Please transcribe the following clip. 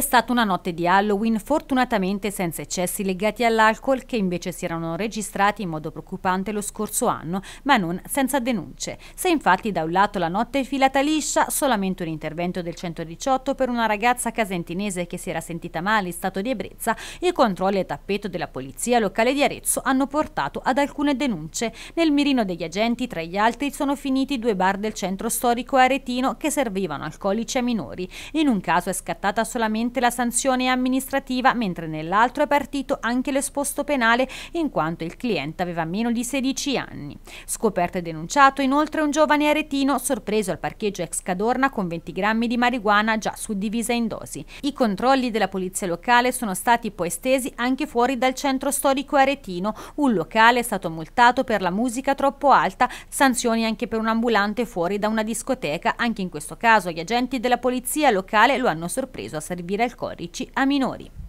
È stata una notte di Halloween fortunatamente senza eccessi legati all'alcol che invece si erano registrati in modo preoccupante lo scorso anno, ma non senza denunce. Se infatti da un lato la notte è filata liscia, solamente un intervento del 118 per una ragazza casentinese che si era sentita male in stato di ebbrezza, i controlli a tappeto della polizia locale di Arezzo hanno portato ad alcune denunce. Nel mirino degli agenti, tra gli altri, sono finiti due bar del centro storico aretino che servivano alcolici a minori. In un caso è scattata solamente solamente la sanzione amministrativa, mentre nell'altro è partito anche l'esposto penale in quanto il cliente aveva meno di 16 anni. Scoperto e denunciato inoltre un giovane aretino sorpreso al parcheggio ex Cadorna con 20 grammi di marijuana già suddivisa in dosi. I controlli della polizia locale sono stati poi estesi anche fuori dal centro storico aretino. Un locale è stato multato per la musica troppo alta, sanzioni anche per un ambulante fuori da una discoteca. Anche in questo caso gli agenti della polizia locale lo hanno sorpreso a servire al codice a minori.